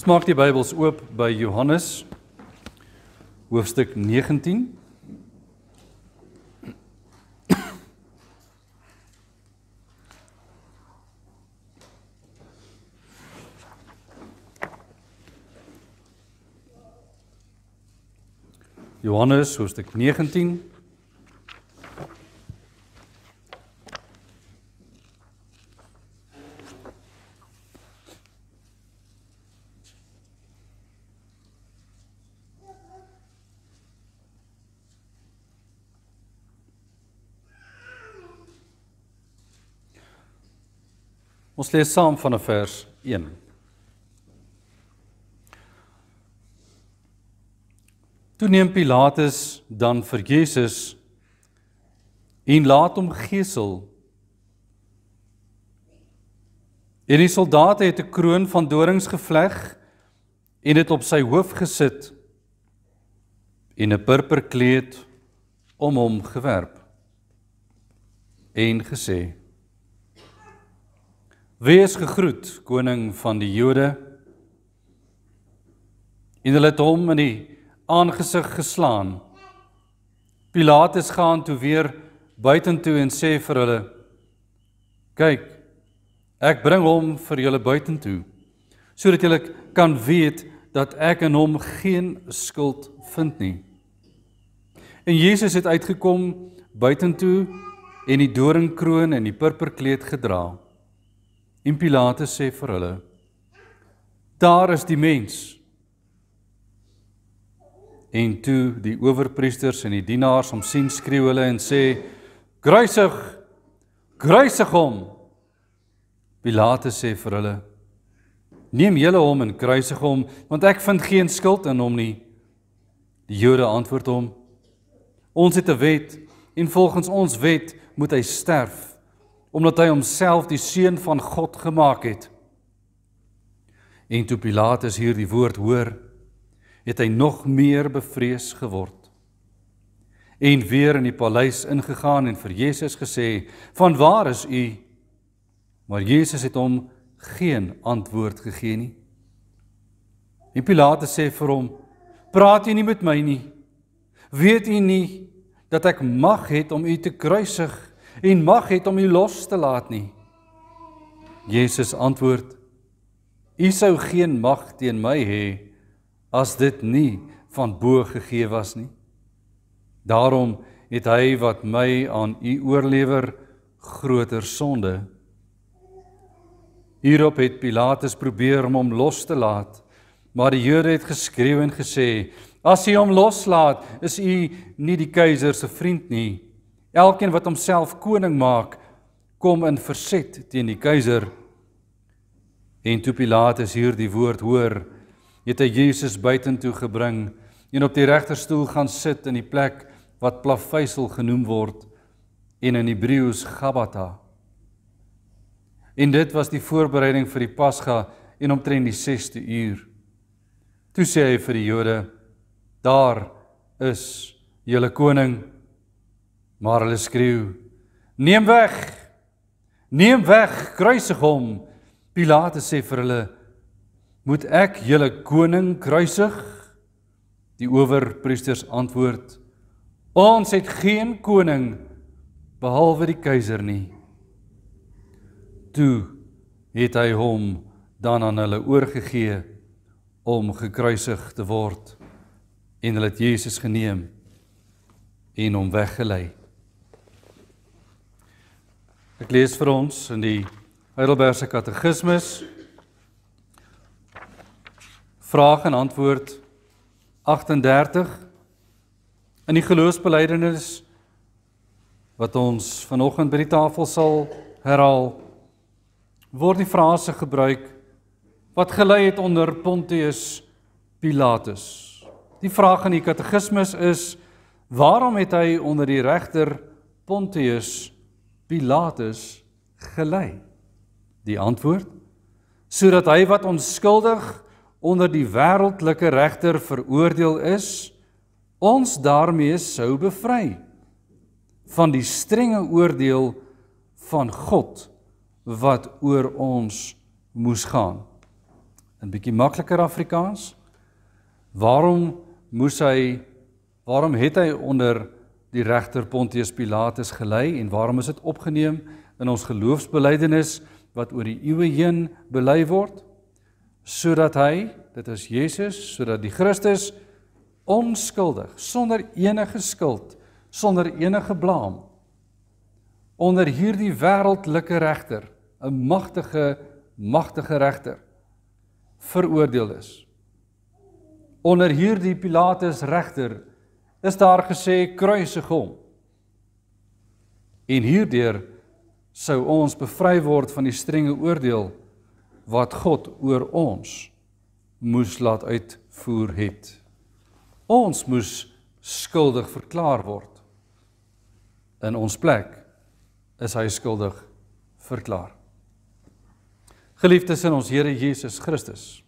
Smaak die Bybels oop by Johannes hoofstuk 19 Johannes hoofstuk 19 Ons lees saam van vers 1. Toe neem Pilatus dan vir Jesus en laat hom gesel. En die soldate het 'n kroon van dorings gevleg en dit op sy hoof gesit en 'n purper kleed om hom gewerp en gesê Wees gegroet, koning van die Jode. En hulle het hom in die aangesig geslaan. Pilatus gaan toe weer buitentoe en sê vir hulle: "Kyk, ek bring hom vir julle buitentoe sodat julle kan weet dat ek in hom geen skuld vind nie." En Jesus het uitgekom buitentoe en die doringkroon en die purperkleed gedra. En Pilatus sê vir hulle: Daar is die mens. En toe die owerpriesters en die dienaars hom sien skreeu hulle en sê: Kruisig! Kruisig hom! Pilatus sê vir hulle: Neem julle hom en kruisig hom, want ek vind geen skuld in hom nie. Die Jode antwoord hom: Ons het 'n wet en volgens ons wet moet hy sterf omdat hy homself die seun van God gemaak het. En toe Pilatus hierdie woord hoor, het hy nog meer bevrees geword. En weer in die paleis ingegaan en vir Jesus gesê: "Vanwaar is u?" Maar Jesus het hom geen antwoord gegee nie. En Pilatus sê vir hom: "Praat u nie met my nie? Weet u nie dat ek mag het om u te kruisig?" en mag het om u los te laat nie. Jesus antwoord: U sou geen mag teen my hê as dit nie van bo gegee was nie. Daarom het hy wat my aan u oorlewer groter sonde. Hierop het Pilatus probeer om hom los te laat, maar die Jode het geskreeu en gesê: As u hom loslaat, is u nie die keiser se vriend nie. Elkeen wat homself koning maak, kom in verset teen die keiser. En toe Pilatus hierdie woord hoor, het hy Jesus buitentoe gebring en op die regterstoel gaan sit in die plek wat plaveisel genoem word en in Hebreëus Gabata. En dit was die voorbereiding vir die Pasga en omtrent die 6ste uur. Toe sê hy vir die Jode: Daar is julle koning. Maar hulle skreeu: "Neem weg! Neem weg! Kruisig hom!" Pilate sê vir hulle: "Moet ek julle koning kruisig?" Die owerpriesters antwoord: "Ons het geen koning behalwe die keiser nie." Toe het hy hom dan aan hulle oorgegee om gekruisig te word en hulle het Jesus geneem en hom weggelei. Ek lees vir ons in die Heidelbergse Katekismes vraag en antwoord 38 in die geloofsbelijdenis wat ons vanoggend by die tafel sal herhaal word die frase gebruik wat gelei het onder Pontius Pilatus. Die vraag in die katekismes is waarom het hy onder die regter Pontius Pilatus Pilatus gelei? Die antwoord: sodat hy wat onskuldig onder die wêreldlike regter veroordeel is, ons daarmee sou bevry van die strenge oordeel van God wat oor ons moes gaan. 'n bietjie makliker Afrikaans. Waarom moes hy waarom het hy onder die regter Pontius Pilatus gelei en waarom is dit opgeneem in ons geloofsbelijdenis wat oor die eeue heen bely word sodat hy dit is Jesus sodat die Christus onskuldig sonder enige skuld sonder enige blaam onder hierdie wêreldlike regter 'n magtige magtige regter veroordeel is onder hierdie Pilatus regter is daar gesê kruisig hom. En hierdeur sou ons bevry word van die strenge oordeel wat God oor ons moes laat uitvoer het. Ons moes skuldig verklaar word. In ons plek is hy skuldig verklaar. Geliefdes in ons Here Jesus Christus.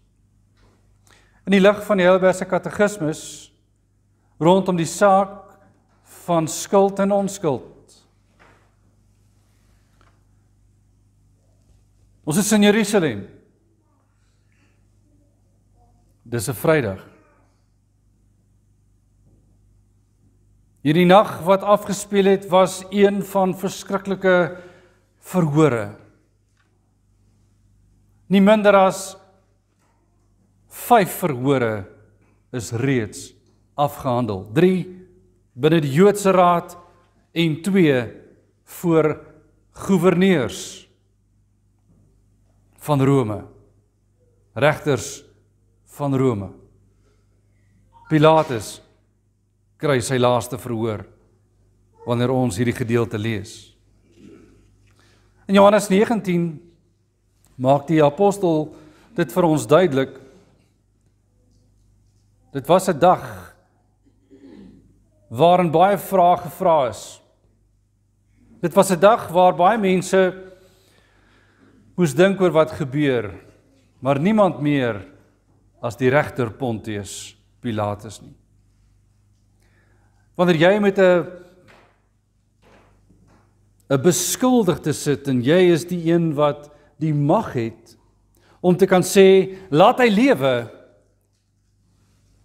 In die lig van die Heilige Katekismus rondom die saak van skuld en onskuld. Ons is in Jerusalem. Dis 'n Vrydag. Hierdie nag wat afgespeel het was een van verskriklike verhore. Nie minder as 5 verhore is reeds afgehandel. 3 binne die Joodse raad en 2 voor goewerneurs van Rome. Regters van Rome. Pilatus kry sy laaste verhoor wanneer ons hierdie gedeelte lees. In Johannes 19 maak die apostel dit vir ons duidelik. Dit was 'n dag waarin baie vrae gevra is. Dit was 'n dag waar baie mense moes dink oor wat gebeur, maar niemand meer as die regter Pontius Pilatus nie. Wanneer jy met 'n 'n beskuldigde sit en jy is die een wat die mag het om te kan sê laat hy lewe,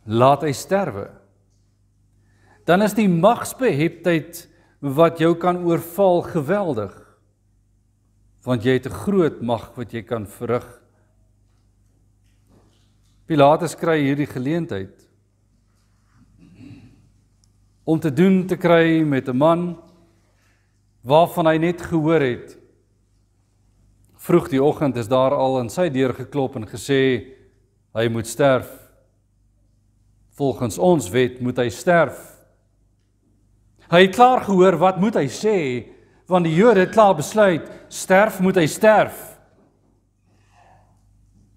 laat hy sterwe dan is die magsbeheptheid wat jou kan oorval geweldig. Want jy het 'n groot mag wat jy kan verrig. Pilatus kry hierdie geleentheid om te doen te kry met 'n man waarvan hy net gehoor het. Vroeg die oggend is daar al aan sy deur geklop en gesê hy moet sterf. Volgens ons wet moet hy sterf Hy het klaar gehoor wat moet hy sê want die Jode het klaar besluit sterf moet hy sterf.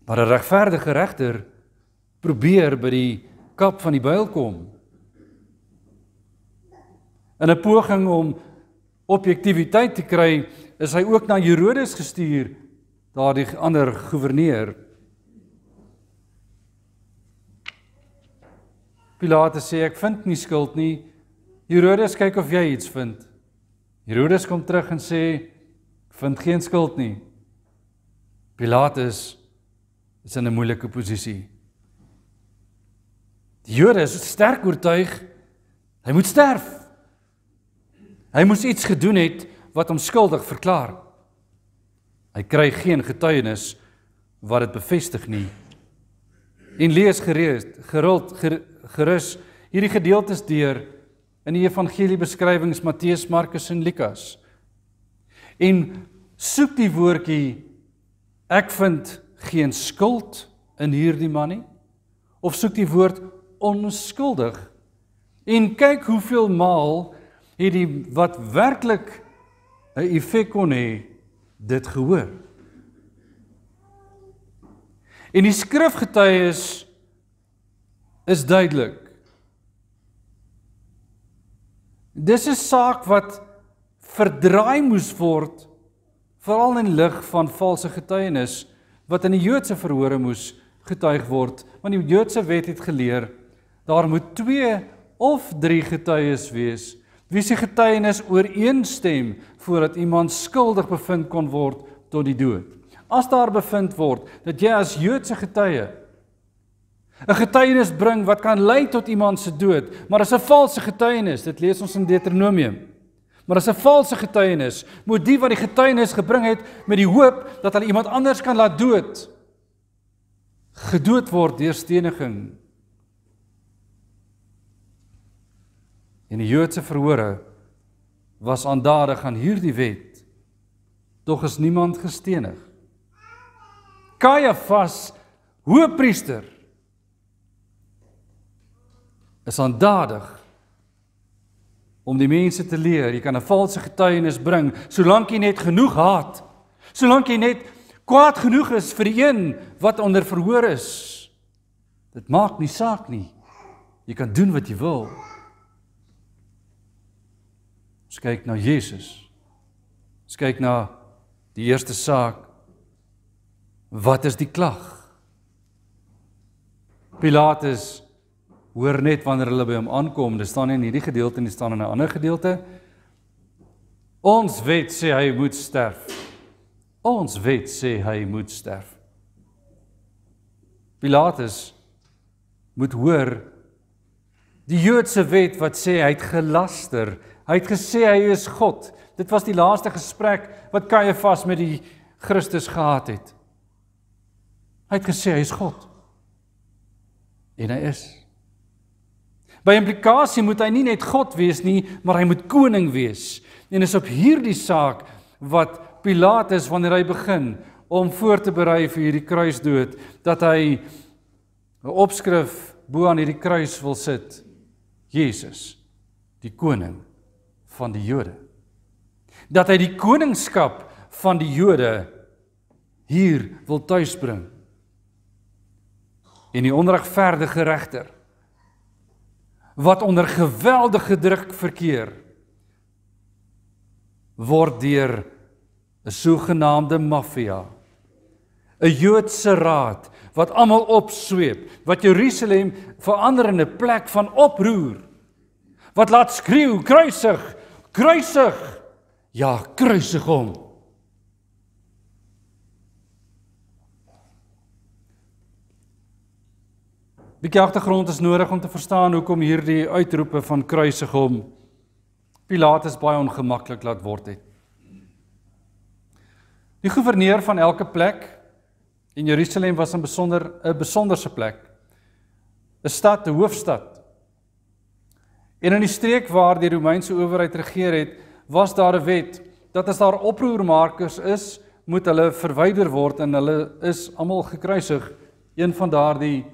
Maar 'n regverdige regter probeer by die kap van die buil kom. In 'n poging om objektiviteit te kry, is hy ook na Herodes gestuur, daardie ander goewerneur. Pilate sê ek vind nie skuld nie Herodes kyk of jy iets vind. Herodes kom terug en sê vind geen skuld nie. Pilatus is in 'n moeilike posisie. Die Jode is sterk oortuig hy moet sterf. Hy moes iets gedoen het wat hom skuldig verklaar. Hy kry geen getuienis wat dit bevestig nie. En lees gereed, gerild ger, gerus hierdie gedeeltes deur in die evangelie beskrywings Matteus, Markus en Lukas. En soek die woordjie ek vind geen skuld in hierdie man nie of soek die woord onskuldig. En kyk hoeveel maal het die wat werklik 'n effek kon hê dit gehoor. En die skrifgetuie is is duidelik. Dis 'n saak wat verdraai moes word veral in lig van valse getuienis wat in die Joodse verhore moes getuig word want die Joodse wet het geleer daar moet 2 of 3 getuies wees wie se getuienis ooreenstem voordat iemand skuldig bevind kon word tot die dood as daar bevind word dat jy as Joodse getuie 'n getuienis bring wat kan lei tot iemand se dood, maar as 'n valse getuienis, dit lees ons in Deuteronomium. Maar as 'n valse getuienis, moet die wat die getuienis gebring het met die hoop dat hulle iemand anders kan laat dood, gedood word deur steniging. In die Joodse verhore was aandadig aan hierdie wet. Tog is niemand gestenig. Kajafas, hoëpriester is aandadig om die mense te leer jy kan 'n valse getuienis bring solank jy net genoeg haat solank jy net kwaad genoeg is vir die een wat onder verhoor is dit maak nie saak nie jy kan doen wat jy wil ons kyk na Jesus ons kyk na die eerste saak wat is die klag Pilatus hoor net wanneer hulle by hom aankom. Dit staan nie in hierdie gedeelte nie, dit staan in 'n ander gedeelte. Ons weet sê hy moet sterf. Ons weet sê hy moet sterf. Pilatus moet hoor die Joodse wet wat sê hy het gelaster. Hy het gesê hy is God. Dit was die laaste gesprek wat Caiaphas met die Christus gehad het. Hy het gesê hy is God. En hy is. By implikasie moet hy nie net God wees nie, maar hy moet koning wees. En is op hierdie saak wat Pilatus wanneer hy begin om voor te berei vir hierdie kruisdood dat hy 'n opskrif bo aan hierdie kruis wil sit. Jesus, die koning van die Jode. Dat hy die koningskap van die Jode hier wil tuisbring. En die onregverdige regter wat onder geweldige druk verkeer word deur 'n sogenaamde maffia 'n Joodse raad wat almal opsweep wat Jerusalem verander in 'n plek van oproer wat laat skreeu kruisig kruisig ja kruisig hom Bietjie agtergrond is nodig om te verstaan hoekom hierdie uitroepe van kruisig hom Pilatus baie ongemaklik laat word het. Die goewerneur van elke plek en Jerusalem was 'n besonder 'n besonderse plek. 'n Stad, 'n hoofstad. En in die streek waar die Romeinse owerheid regeer het, was daar 'n wet dat as daar oproermakers is, moet hulle verwyder word en hulle is almal gekruisig, een van daardie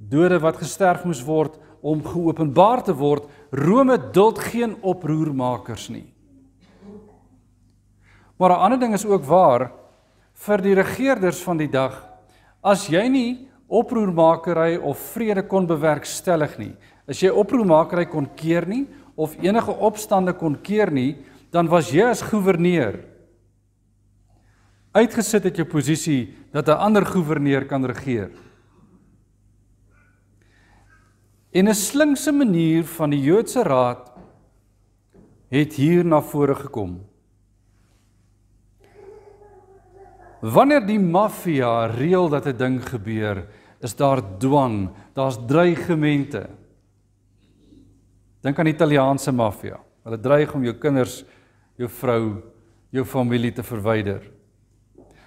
dode wat gesterf moes word om geopenbaar te word. Rome duld geen oproermakers nie. Maar 'n ander ding is ook waar vir die regerders van die dag. As jy nie oproermakery of vrede kon bewerkstellig nie, as jy oproermakery kon keer nie of enige opstande kon keer nie, dan was jy as goewerneur uitgesit uit jou posisie dat 'n ander goewerneur kan regeer. En 'n slinkse manier van die Joodse raad het hier na vore gekom. Wanneer die maffia reël dat 'n ding gebeur, is daar dwang, daar's dreigemente. Dink aan die Italiaanse maffia. Hulle dreig om jou kinders, jou vrou, jou familie te verwyder.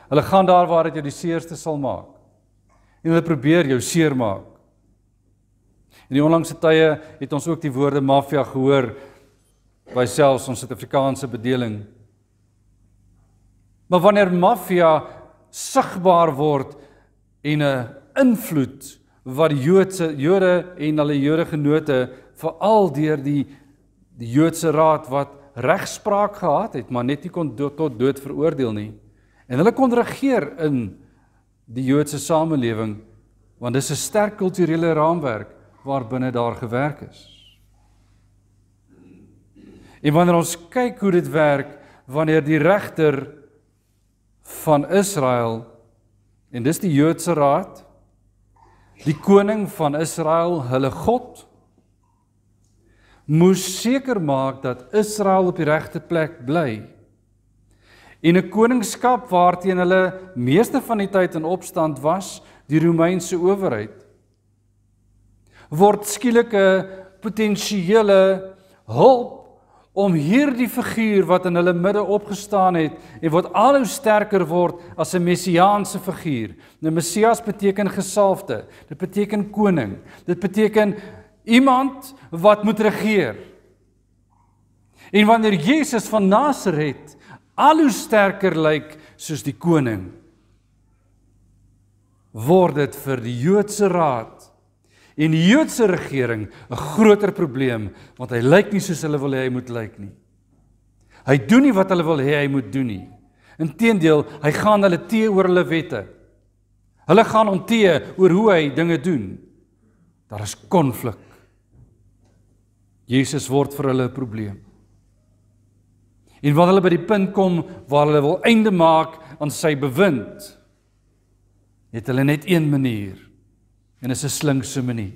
Hulle gaan daar waar dit jou die seerste sal maak. En hulle probeer jou seermaak. In die onlangse tye het ons ook die woorde mafia gehoor by selfs ons Suid-Afrikaanse bedeling. Maar wanneer mafia sigbaar word en 'n invloed wat die Joodse Jode en hulle Jode genote veral deur die die Joodse raad wat regspraak gehad het maar net nie kon do tot dood veroordeel nie en hulle kon regeer in die Joodse samelewing want dis 'n sterk kulturele raamwerk waarbinne daar gewerk is. En wanneer ons kyk hoe dit werk wanneer die regter van Israel en dis die Joodse raad die koning van Israel, hulle God moes seker maak dat Israel op die regte plek bly. En 'n koningskap waarteen hulle meeste van die tyd in opstand was, die Romeinse owerheid word skielik 'n potensiële hulp om hierdie figuur wat in hulle midde opgestaan het en wat al hoe sterker word as 'n messiaanse figuur. Nou Messias beteken gesalfde. Dit beteken koning. Dit beteken iemand wat moet regeer. En wanneer Jesus van Nasaret al hoe sterker lyk soos die koning word dit vir die Joodse raad en die Joodse regering 'n groter probleem want hy lyk nie soos hulle wil hê hy moet lyk nie. Hy doen nie wat hulle wil hê hy moet doen nie. Inteendeel, hy gaan hulle teë oor hulle wette. Hulle gaan hom teë oor hoe hy dinge doen. Daar is konflik. Jesus word vir hulle 'n probleem. En wat hulle by die punt kom waar hulle wil einde maak aan sy bewind, het hulle net een manier en is 'n slinkse manier.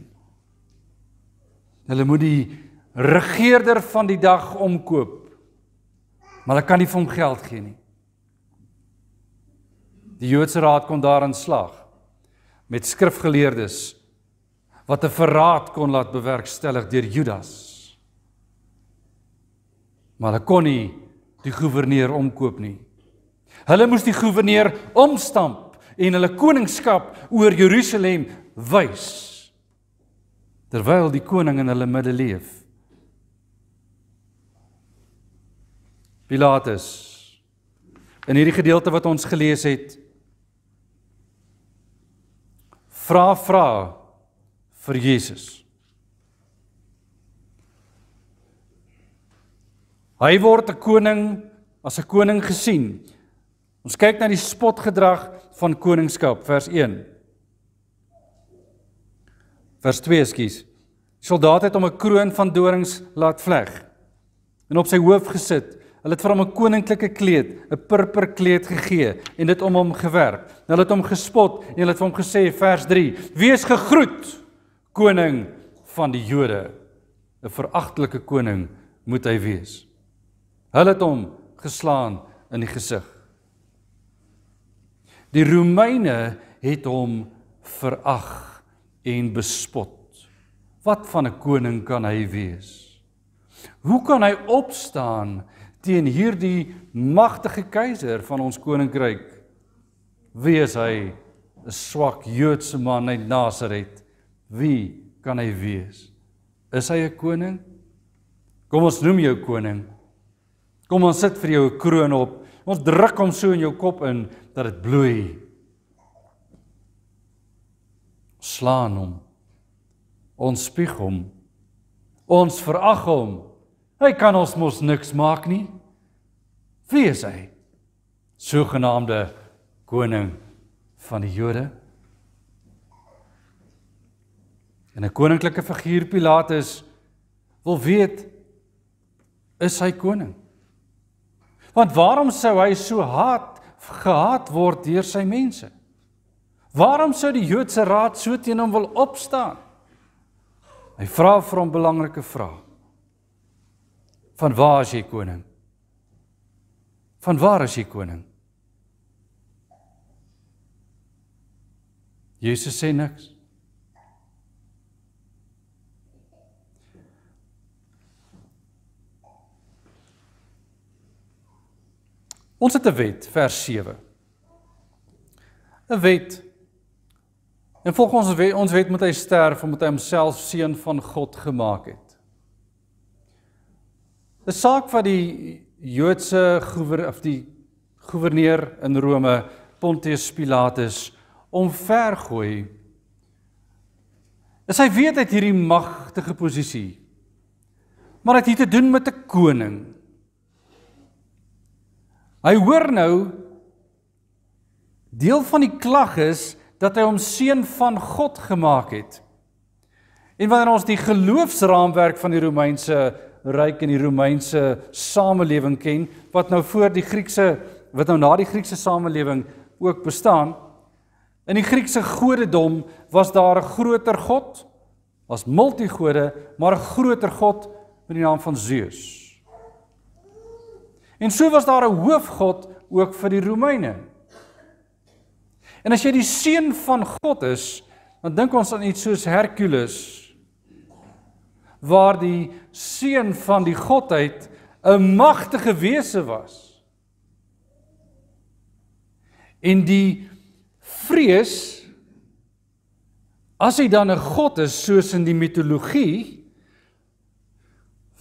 Hulle moet die regerder van die dag omkoop. Maar hulle kan nie vir hom geld gee nie. Die Joodse raad kon daarin slaag met skrifgeleerdes wat 'n verraad kon laat bewerkstellig deur Judas. Maar hulle kon nie die goewerneur omkoop nie. Hulle moes die goewerneur omstamp en hulle koningskap oor Jerusalem wys terwyl die koning in hulle midde leef. Pilatus In hierdie gedeelte wat ons gelees het vra vra vir Jesus. Hy word 'n koning as 'n koning gesien. Ons kyk na die spotgedrag van koningskap vers Vers 2, ekskuus. Die soldaat het hom 'n kroon van dorings laat vleg en op sy hoof gesit. Hulle het vir hom 'n koninklike kleed, 'n purper kleed gegee en dit om hom gewerp. Hulle het hom gespot en hulle het vir hom gesê vers 3: "Wees gegroet, koning van die Jode." 'n Veragtelike koning moet hy wees. Hulle het hom geslaan in die gesig. Die Romeine het hom verag en bespot. Wat van 'n koning kan hy wees? Hoe kan hy opstaan teen hierdie magtige keiser van ons koninkryk? Wie is hy? 'n Swak Joodse man uit Nasaret. Wie kan hy wees? Is hy 'n koning? Kom ons noem jou koning. Kom ons sit vir jou 'n kroon op. Ons druk hom so in jou kop in dat dit bloei slaan hom. Ons spieg hom. Ons verag hom. Hy kan ons mos niks maak nie. Wie is hy? Sogenaamde koning van die Jode. En 'n koninklike figuur Pilatus wil weet is hy koning? Want waarom sou hy so haat gehaat word deur sy mense? Waarom sou die Joodse raad so teen hom wil opstaan? Hy vra vir hom belangrike vrae. Van waar is jy koning? Van waar is jy koning? Jesus sê niks. Ons het 'n wet, vers 7. 'n Wet En volgens ons weet ons weet met hy sterf omdat hy homself seun van God gemaak het. 'n Saak wat die Joodse goewer of die goewerneur in Rome Pontius Pilatus omvergooi. Is hy weet uit hierdie magtige posisie. Maar dit het te doen met 'n koning. Hy hoor nou deel van die klag is dat hy hom seun van God gemaak het. En wanneer ons die geloofsraamwerk van die Romeinse ryk en die Romeinse samelewing ken, wat nou voor die Griekse wat nou na die Griekse samelewing ook bestaan, in die Griekse godedom was daar 'n groter god as multigode, maar 'n groter god met die naam van Zeus. En so was daar 'n hoofgod ook vir die Romeine, En as jy die seun van God is, dan dink ons aan iets soos Hercules waar die seun van die godheid 'n magtige wese was. En die vrees as hy dan 'n god is soos in die mitologie,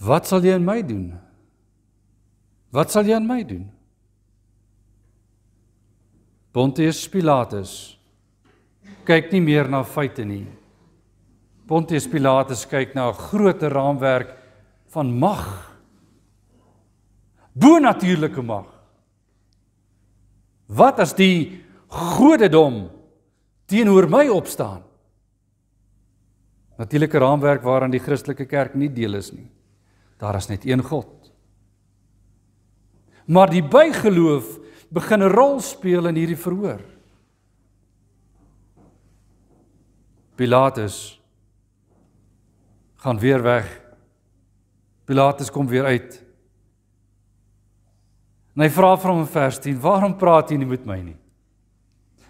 wat sal jy aan my doen? Wat sal jy aan my doen? Pontius Pilatus kyk nie meer na feite nie. Pontius Pilatus kyk na 'n groter raamwerk van mag. Bo-natuurlike mag. Wat as die godedom teenoor my opstaan? Natuurlike raamwerk waaraan die Christelike kerk nie deel is nie. Daar is net een God. Maar die bygeloof begin 'n rol speel in hierdie verhoor. Pilatus gaan weer weg. Pilatus kom weer uit. En hy vra vir hom in vers 10: "Waarom praat jy nie met my nie?"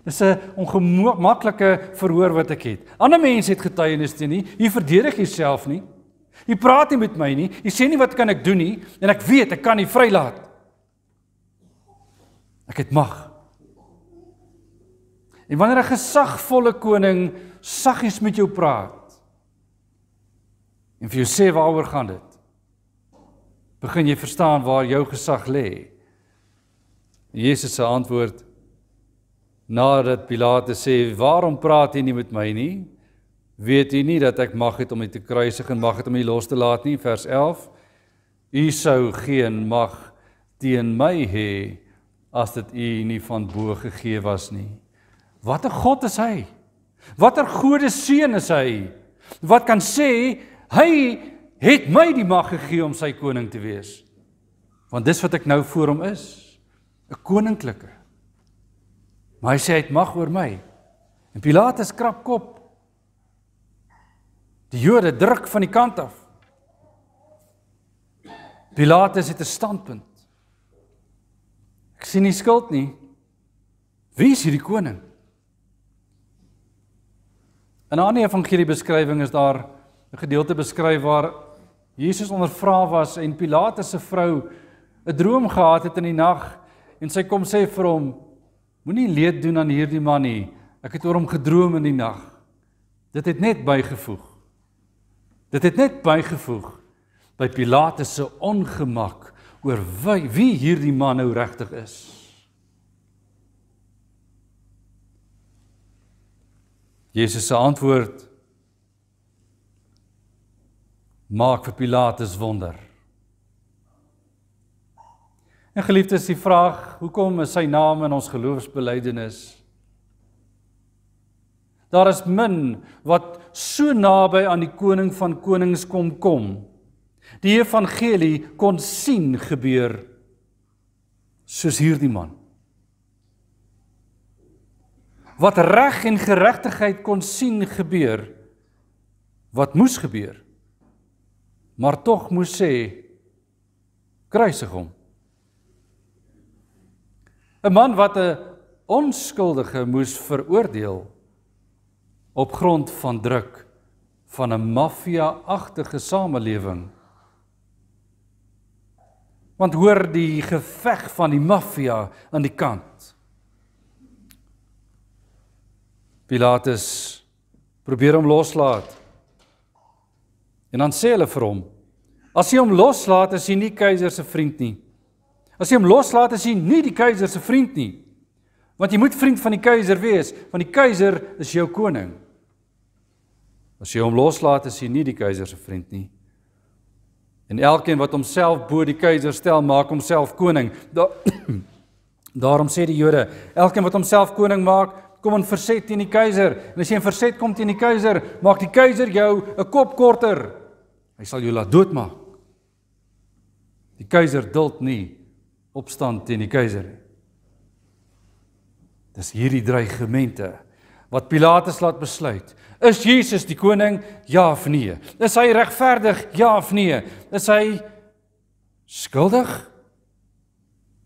Dis 'n ongemaklike verhoor wat ek het. Ander mense het getuienis teen nie. Jy verdedig jouself nie. Jy praat nie met my nie. Jy sê nie wat kan ek doen nie en ek weet ek kan nie vrylaat. Ek het mag. En wanneer 'n gesagvolle koning saggies met jou praat en vir jou sê waaroor gaan dit? Begin jy verstaan waar jou gesag lê? Jesus se antwoord nadat Pilatus sê, "Waarom praat jy nie met my nie? Weet jy nie dat ek mag het om u te kruisig en mag het om u los te laat nie?" Vers 11. U sou geen mag teen my hê nie as dit U nie van bo gegee was nie. Watter God is hy? Watter gode seun is hy? Wat kan sê hy het my die mag gegee om sy koning te wees? Want dis wat ek nou voor hom is, 'n koninklike. Maar hy sê hy het mag oor my. En Pilatus krap kop. Die Jode druk van die kant af. Pilatus het 'n standpunt. Ek sien nie skuld nie. Wie is hierdie koning? In 'n ander evangelie beskrywing is daar 'n gedeelte beskryf waar Jesus ondervra was en Pilatus se vrou 'n droom gehad het in die nag en sy kom sê vir hom: Moenie leed doen aan hierdie man nie. Ek het oor hom gedroom in die nag. Dit het net bygevoeg. Dit het net bygevoeg by Pilatus se ongemak oor wie, wie hierdie man nou regtig is. Jesus se antwoord maak vir Pilatus wonder. En geliefdes, die vraag, hoekom is sy naam in ons geloofsbelijdenis? Daar is min wat so naby aan die koning van konings kom kom Die evangelie kon sien gebeur soos hierdie man. Wat reg en geregtigheid kon sien gebeur wat moes gebeur. Maar tog moes sê kruisig hom. 'n Man wat 'n onskuldige moes veroordeel op grond van druk van 'n maffia-agtige samelewing Want hoor die geveg van die maffia aan die kant. Pilatus probeer hom loslaat. En dan sê hulle vir hom: As jy hom loslaat, is hy nie keiser se vriend nie. As jy hom loslaat, is hy nie die keiser se vriend nie. Want jy moet vriend van die keiser wees, want die keiser is jou koning. As jy hom loslaat, is hy nie die keiser se vriend nie. En elkeen wat homself bo die keiser stel, maak homself koning. Da Daarom sê die Jode, elkeen wat homself koning maak, kom in verset teen die keiser. En as jy in verset kom teen die keiser, maak die keiser jou 'n kop korter. Hy sal jou laat doodmaak. Die keiser duld nie opstand teen die keiser nie. Dis hierdie dreigemente wat Pilatus laat besluit. Is Jesus die koning? Ja of nee. Is hy regverdig? Ja of nee. Is hy skuldig?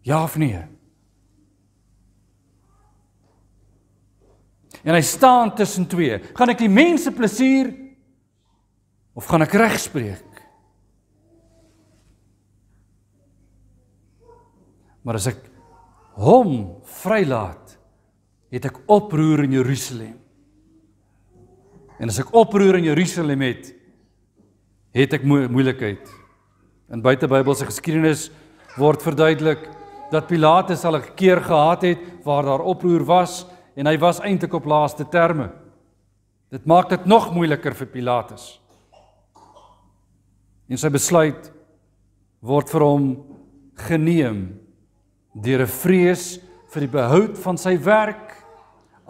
Ja of nee. En hy staan tussen twee. Gaan ek die mense plesier of gaan ek reg spreek? Maar as ek hom vrylaat, het ek oproer in Jerusalem. En as ek oproer in Jerusalem het, het ek mo moeilikheid. In buite Bybelse geskiedenis word verduidelik dat Pilatus al 'n keer gehad het waar daar oproer was en hy was eintlik op laaste terme. Dit maak dit nog moeiliker vir Pilatus. En sy besluit word vir hom geneem deur 'n vrees vir die behoud van sy werk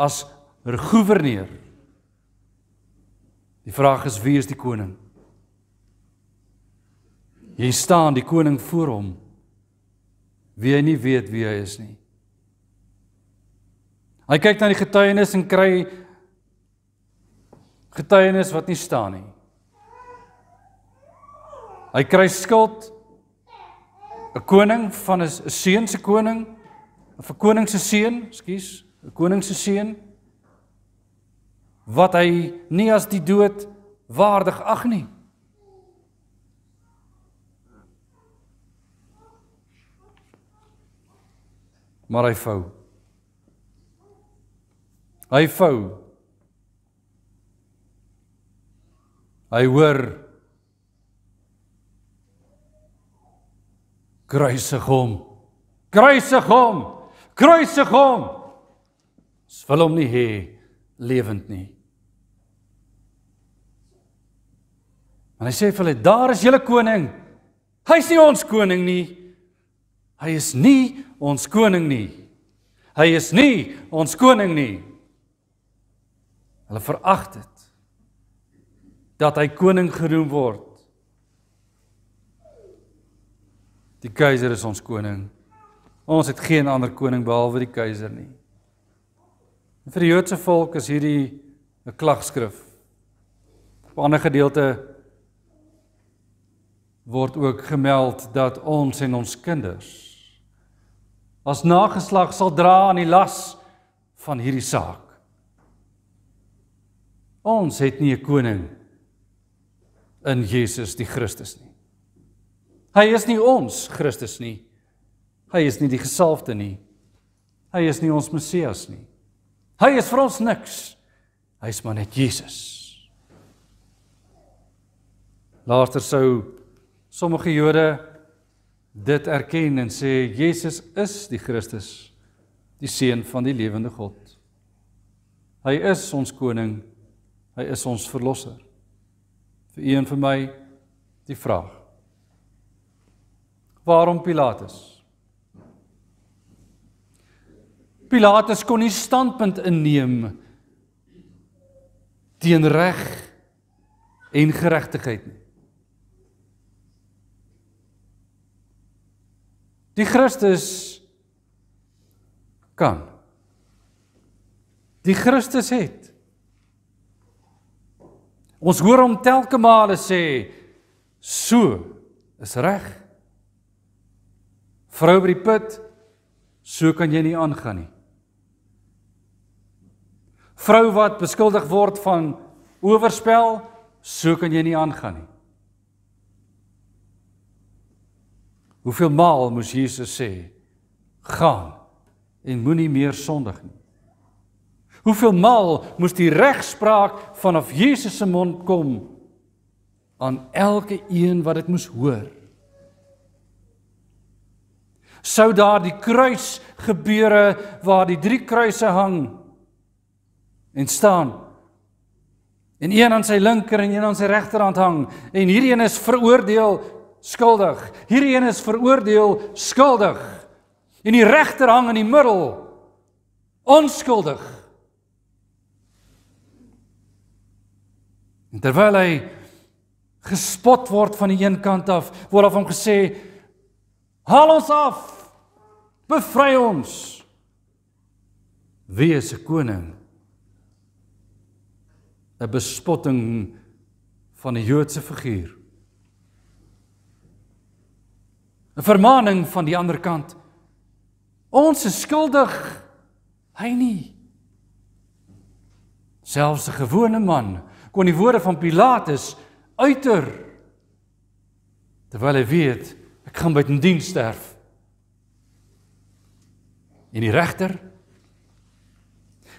as regoverneur. Die vraag is wie is die koning? Hier staan die koning voor hom. Wie hy nie weet wie hy is nie. Hy kyk na die getuienis en kry getuienis wat nie staan nie. Hy kry skuld 'n koning van 'n seun se koning, 'n verkoning se seun, ekskuus, 'n koning se seun wat hy nie as die dood waardig ag nie. Maar hy vou. Hy vou. Hy hoor Kruisig hom. Kruisig hom. Kruisig hom. Ons wil hom nie hê lewend nie. Maar hy sê vir hulle, daar is julle koning. Hy's nie ons koning nie. Hy is nie ons koning nie. Hy is nie ons koning nie. Hulle verag dit dat hy koning geroem word. Die keiser is ons koning. Ons het geen ander koning behalwe die keiser nie. Vir die Joodse volk is hierdie 'n klagskrif. Op 'n ander gedeelte word ook gemeld dat ons en ons kinders as nageslag sal dra aan die las van hierdie saak. Ons het nie 'n koning in Jesus die Christus nie. Hy is nie ons Christus nie. Hy is nie die gesalfde nie. Hy is nie ons Messias nie. Hy is vir ons niks. Hy is maar net Jesus. Later sou sommige Jode dit erken en sê Jesus is die Christus, die seun van die lewende God. Hy is ons koning. Hy is ons verlosser. Vir u en vir my die vraag. Waarom Pilatus? Pilatus kon nie standpunt inneem teen reg en geregtigheid nie. Die Christus kan. Die Christus het. Ons hoor hom telke male sê so is reg. Vrou by die put, so kan jy nie aangaan nie vrou wat beskuldig word van oorspel, so kan jy nie aangaan nie. Hoeveel maal moes Jesus sê: "Gaan en moenie meer sondig nie." Hoeveel maal moes die regspraak vanaf Jesus se mond kom aan elke een wat dit moes hoor? Sou daar die kruis gebeure waar die drie kruise hang en staan. En een aan sy linker en een aan sy regterhand hang en hierdie een is veroordeel skuldig. Hierdie een is veroordeel skuldig. En die regter hang in die middel onskuldig. Terwyl hy gespot word van die een kant af, word af hom gesê: "Haal ons af. Bevry ons." Wie is 'n koning 'n bespotting van 'n Joodse figuur. 'n Vermaaning van die ander kant. Ons is skuldig. Hy nie. Selfs 'n gewone man kon die woorde van Pilatus uiter terwyl hy weet ek gaan by 'n diens sterf. En die regter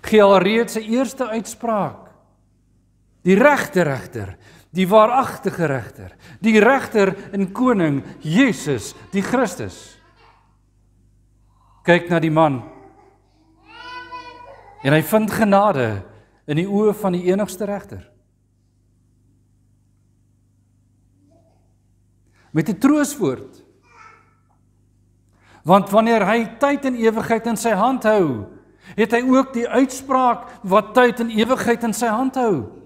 gee alreeds sy eerste uitspraak. Die regte regter, die waaragtige regter, die regter en koning Jesus, die Christus. Kyk na die man. En hy vind genade in die oë van die enigste regter. Met 'n trooswoord. Want wanneer hy tyd en ewigheid in sy hand hou, het hy ook die uitspraak wat tyd en ewigheid in sy hand hou.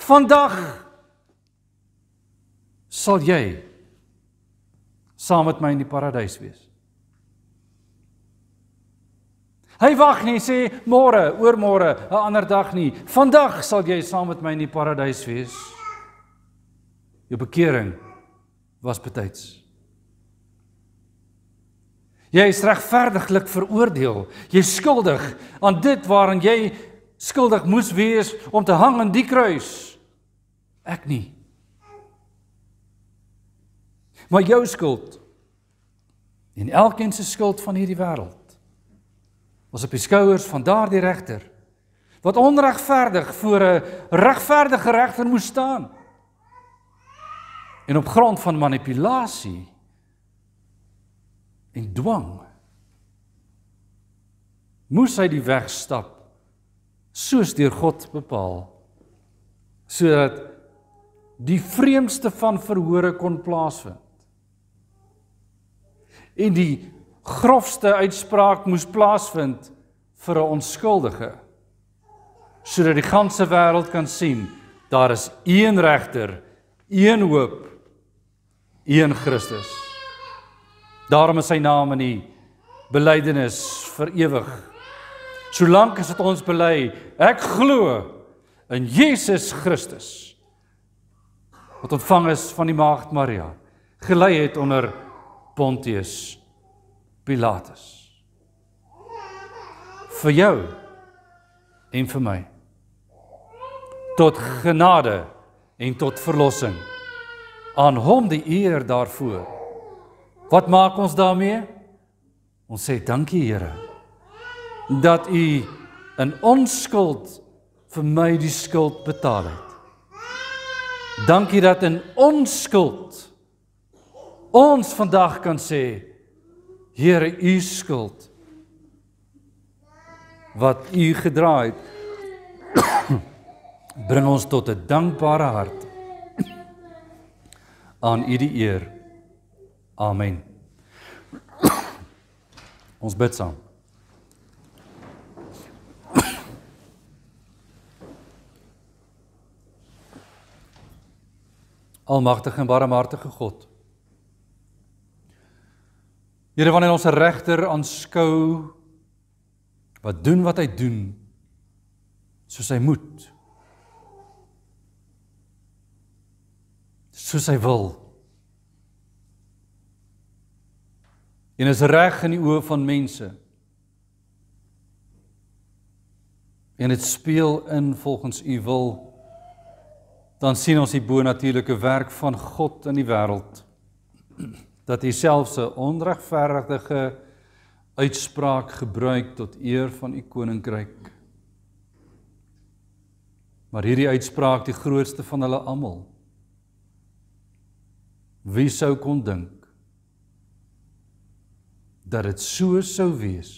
Vandag sal jy saam met my in die paradys wees. Hy wag nie, sê môre, oormôre, 'n ander dag nie. Vandag sal jy saam met my in die paradys wees. Jou bekering was betyds. Jy is regverdiglik veroordeel. Jy is skuldig aan dit waaraan jy skuldig moes wees om te hang aan die kruis. Ek nie. Maar jou skuld en elkeen se skuld van hierdie wêreld was op die skouers van daardie regter wat onregverdig voor 'n regverdige regter moes staan. En op grond van manipulasie en dwang moes hy die weg stap soos deur God bepaal sodat die vreemdste van verhore kon plaasvind en die grofste uitspraak moes plaasvind vir 'n onskuldige sodat die ganse wêreld kan sien daar is een regter een hoop een Christus daarom is sy naam in die belydenis vir ewig Solank as dit ons bely, ek glo in Jesus Christus wat ontvang is van die maagd Maria, gelei het onder Pontius Pilatus. Vir jou en vir my tot genade en tot verlossing aan hom die eer daarvoor wat maak ons daarmee ons sê dankie Here dat u in ons skuld vir my die skuld betaal het. Dankie dat in ons skuld ons vandag kan sê Here u skuld wat u gedra het bring ons tot 'n dankbare hart aan u die eer. Amen. Ons bid saam. Almagtige en barmhartige God. Here wanneer ons regter aanskou wat doen wat hy doen soos hy moet. Soos hy wil. En is reg in die oë van mense. En dit speel in volgens u wil dan sien ons die bonatuurlike werk van God in die wêreld. Dat hy selfs 'n onregverdige uitspraak gebruik tot eer van u koninkryk. Maar hierdie uitspraak die grootste van hulle almal. Wie sou kon dink dat dit so sou wees?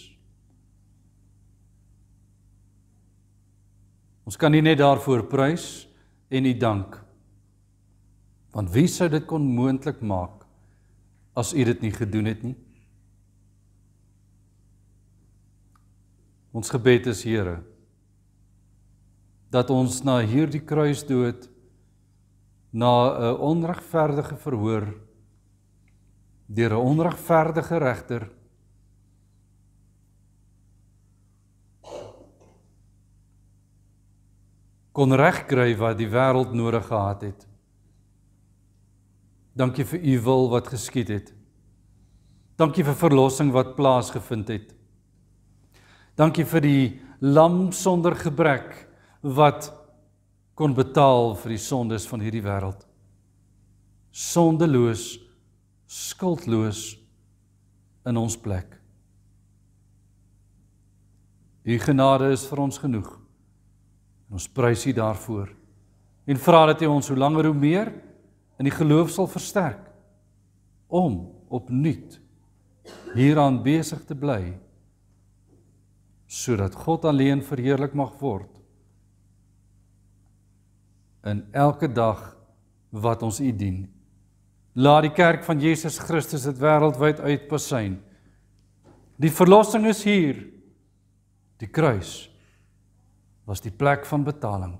Ons kan nie net daarvoor prys nie en die dank. Want wie sou dit kon moontlik maak as u dit nie gedoen het nie? Ons gebed is Here dat ons na hierdie kruisdood na 'n onregverdige verhoor deur 'n onregverdige regter kon regkry wat die wêreld nodig gehad het. Dankie vir u wil wat geskied het. Dankie vir verlossing wat plaasgevind het. Dankie vir die lam sonder gebrek wat kon betaal vir die sondes van hierdie wêreld. Sondeloos, skuldloos in ons plek. U genade is vir ons genoeg. Ons prys U daarvoor en vra dat U ons hoe langer hoe meer in die geloof sal versterk om opnuut hieraan besig te bly sodat God alleen verheerlik mag word in elke dag wat ons U dien. Laat die kerk van Jesus Christus dit wêreldwyd uitpasyn. Die verlossing is hier. Die kruis was die plek van betaling.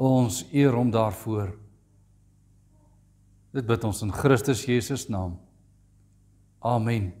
Ons eer hom daarvoor. Dit bid ons in Christus Jesus naam. Amen.